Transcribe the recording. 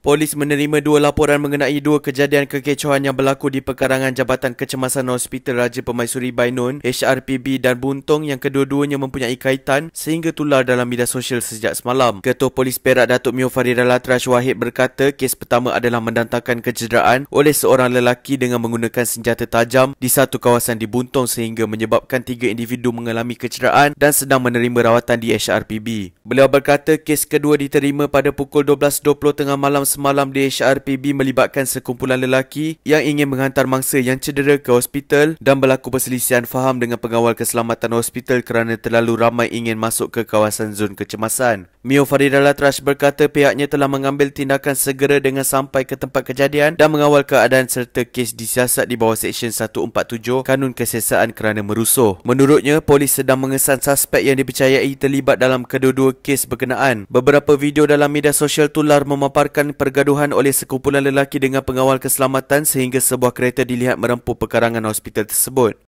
Polis menerima dua laporan mengenai dua kejadian kekecohan yang berlaku di pekarangan Jabatan Kecemasan Hospital Raja Pemaisuri Bainun, HRPB dan Buntong yang kedua-duanya mempunyai kaitan sehingga tular dalam media sosial sejak semalam. Ketua Polis Perak Datuk Mio Farida Latrash Wahid berkata kes pertama adalah mendantarkan kecederaan oleh seorang lelaki dengan menggunakan senjata tajam di satu kawasan di Buntong sehingga menyebabkan tiga individu mengalami kecederaan dan sedang menerima rawatan di HRPB. Beliau berkata kes kedua diterima pada pukul 12.20 tengah malam semalam di HRPB melibatkan sekumpulan lelaki yang ingin menghantar mangsa yang cedera ke hospital dan berlaku perselisihan faham dengan pengawal keselamatan hospital kerana terlalu ramai ingin masuk ke kawasan zon kecemasan. Mio Farida Latrash berkata pihaknya telah mengambil tindakan segera dengan sampai ke tempat kejadian dan mengawal keadaan serta kes disiasat di bawah Seksyen 147 Kanun Kesesaan kerana merusuh. Menurutnya, polis sedang mengesan suspek yang dipercayai terlibat dalam kedua-dua kes berkenaan. Beberapa video dalam media sosial tular memaparkan pergaduhan oleh sekumpulan lelaki dengan pengawal keselamatan sehingga sebuah kereta dilihat merempuh pekarangan hospital tersebut.